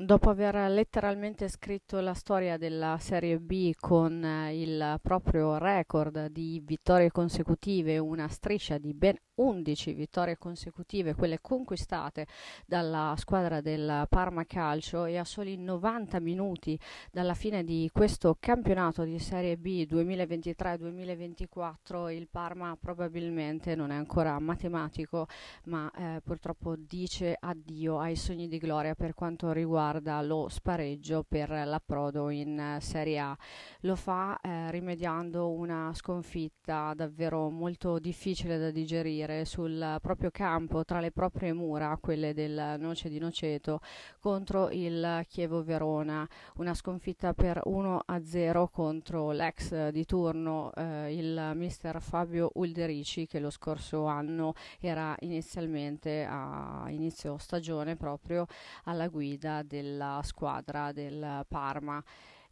Dopo aver letteralmente scritto la storia della Serie B con eh, il proprio record di vittorie consecutive, una striscia di ben 11 vittorie consecutive, quelle conquistate dalla squadra del Parma Calcio e a soli 90 minuti dalla fine di questo campionato di Serie B 2023-2024, il Parma probabilmente non è ancora matematico, ma eh, purtroppo dice addio ai sogni di gloria per quanto riguarda riguarda lo spareggio per l'approdo in Serie A. Lo fa eh, rimediando una sconfitta davvero molto difficile da digerire sul proprio campo, tra le proprie mura, quelle del Noce di Noceto, contro il Chievo Verona. Una sconfitta per 1-0 contro l'ex di turno, eh, il mister Fabio Ulderici, che lo scorso anno era inizialmente a inizio stagione proprio alla guida del della squadra del Parma.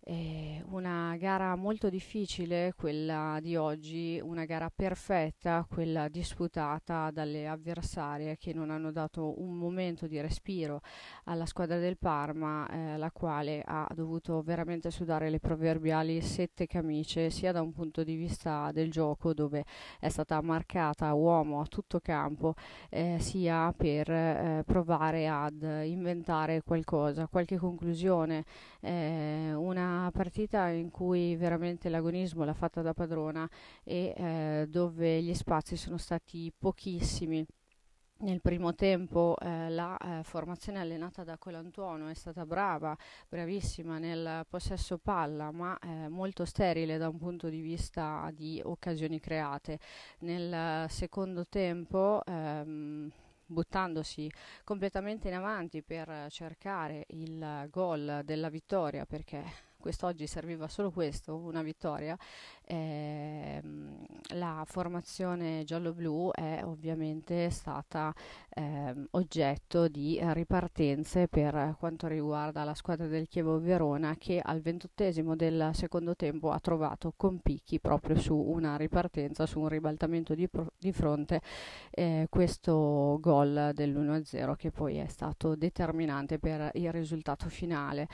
Eh, una gara molto difficile quella di oggi, una gara perfetta, quella disputata dalle avversarie che non hanno dato un momento di respiro alla squadra del Parma, eh, la quale ha dovuto veramente sudare le proverbiali sette camicie, sia da un punto di vista del gioco dove è stata marcata uomo a tutto campo, eh, sia per eh, provare ad inventare qualcosa, qualche conclusione, eh, una partita in cui veramente l'agonismo l'ha fatta da padrona e eh, dove gli spazi sono stati pochissimi. Nel primo tempo eh, la eh, formazione allenata da Colantuono è stata brava, bravissima nel possesso palla, ma eh, molto sterile da un punto di vista di occasioni create. Nel secondo tempo ehm, buttandosi completamente in avanti per cercare il gol della vittoria perché quest'oggi serviva solo questo, una vittoria, eh, la formazione giallo-blu è ovviamente stata eh, oggetto di ripartenze per quanto riguarda la squadra del Chievo Verona che al ventottesimo del secondo tempo ha trovato con picchi proprio su una ripartenza, su un ribaltamento di, pro- di fronte eh, questo gol dell'1-0 che poi è stato determinante per il risultato finale.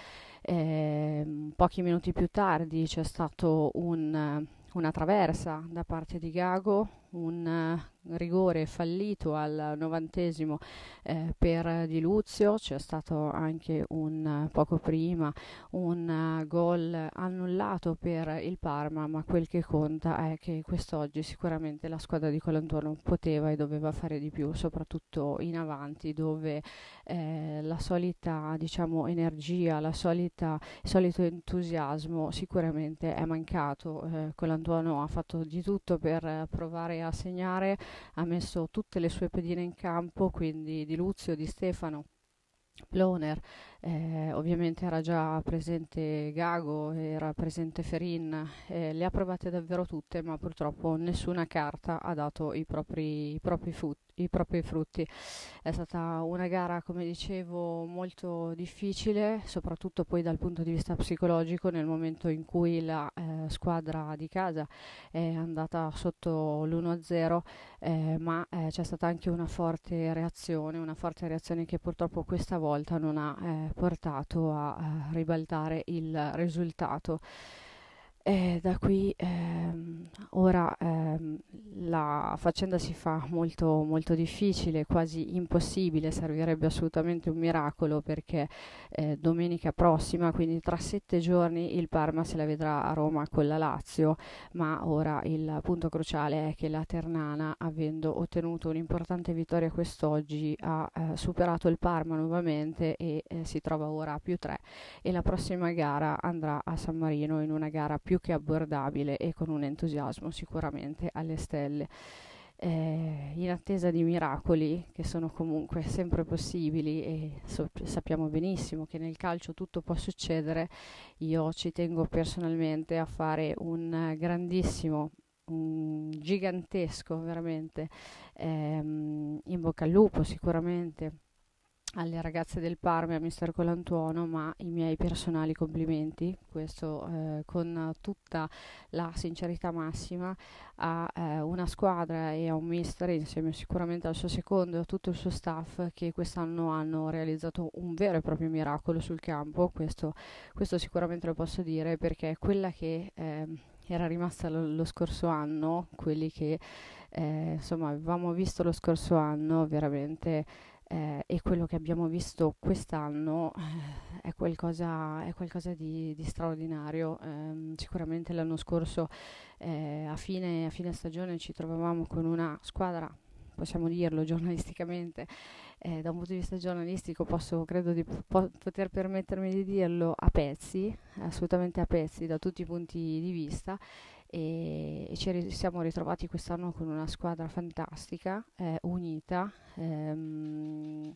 Eh, pochi minuti più tardi c'è stata un, eh, una traversa da parte di Gago, un eh, rigore fallito al novantesimo eh, per Diluzio, c'è stato anche un, poco prima un uh, gol annullato per il Parma, ma quel che conta è che quest'oggi sicuramente la squadra di Colantuono poteva e doveva fare di più, soprattutto in avanti dove eh, la solita diciamo, energia, la solita, il solito entusiasmo sicuramente è mancato. Eh, Colantuono ha fatto di tutto per provare a segnare, ha messo tutte le sue pedine in campo, quindi di Luzio, di Stefano, Ploner, eh, ovviamente era già presente Gago, era presente Ferin, eh, le ha provate davvero tutte, ma purtroppo nessuna carta ha dato i propri, i propri frutti i propri frutti. È stata una gara, come dicevo, molto difficile, soprattutto poi dal punto di vista psicologico, nel momento in cui la eh, squadra di casa è andata sotto l'1-0, eh, ma eh, c'è stata anche una forte reazione, una forte reazione che purtroppo questa volta non ha eh, portato a ribaltare il risultato. Eh, da qui ehm, ora ehm, la faccenda si fa molto, molto difficile, quasi impossibile, servirebbe assolutamente un miracolo perché eh, domenica prossima, quindi tra sette giorni, il Parma se la vedrà a Roma con la Lazio, ma ora il punto cruciale è che la Ternana, avendo ottenuto un'importante vittoria quest'oggi, ha eh, superato il Parma nuovamente e eh, si trova ora a più tre e la prossima gara andrà a San Marino in una gara più che abbordabile e con un entusiasmo sicuramente alle stelle difficile. Eh, in attesa di miracoli che sono comunque sempre possibili e so- sappiamo benissimo che nel calcio tutto può succedere, io ci tengo personalmente a fare un grandissimo un gigantesco veramente ehm, in bocca al lupo sicuramente alle ragazze del Parma e a Mister Colantuono, ma i miei personali complimenti, questo eh, con tutta la sincerità massima, a eh, una squadra e a un mister insieme sicuramente al suo secondo e a tutto il suo staff che quest'anno hanno realizzato un vero e proprio miracolo sul campo, questo, questo sicuramente lo posso dire perché quella che... Eh, era rimasta lo, lo, scorso anno, quelli che eh, insomma avevamo visto lo scorso anno, veramente eh, e quello che abbiamo visto quest'anno eh, è qualcosa, è qualcosa di, di straordinario. Eh, sicuramente l'anno scorso eh, a fine, a, fine, stagione ci trovavamo con una squadra, possiamo dirlo giornalisticamente, eh, da un punto di vista giornalistico posso, credo di po- poter permettermi di dirlo a pezzi, assolutamente a pezzi da tutti i punti di vista e, ci siamo ritrovati quest'anno con una squadra fantastica, eh, unita, ehm,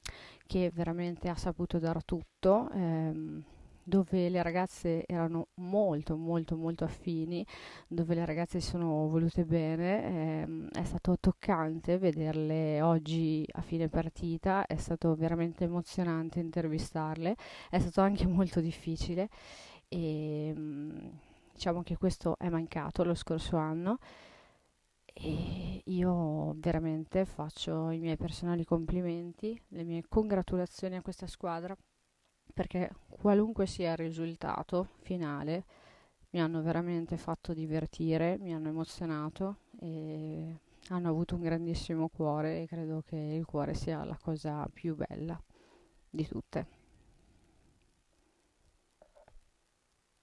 che veramente ha saputo dar tutto. Ehm, dove le ragazze erano molto molto molto affini, dove le ragazze si sono volute bene, ehm, è stato toccante vederle oggi a fine partita, è stato veramente emozionante intervistarle, è stato anche molto difficile e ehm, diciamo che questo è mancato lo scorso anno e io veramente faccio i miei personali complimenti, le mie congratulazioni a questa squadra perché qualunque sia il risultato finale mi hanno veramente fatto divertire, mi hanno emozionato e hanno avuto un grandissimo cuore e credo che il cuore sia la cosa più bella di tutte.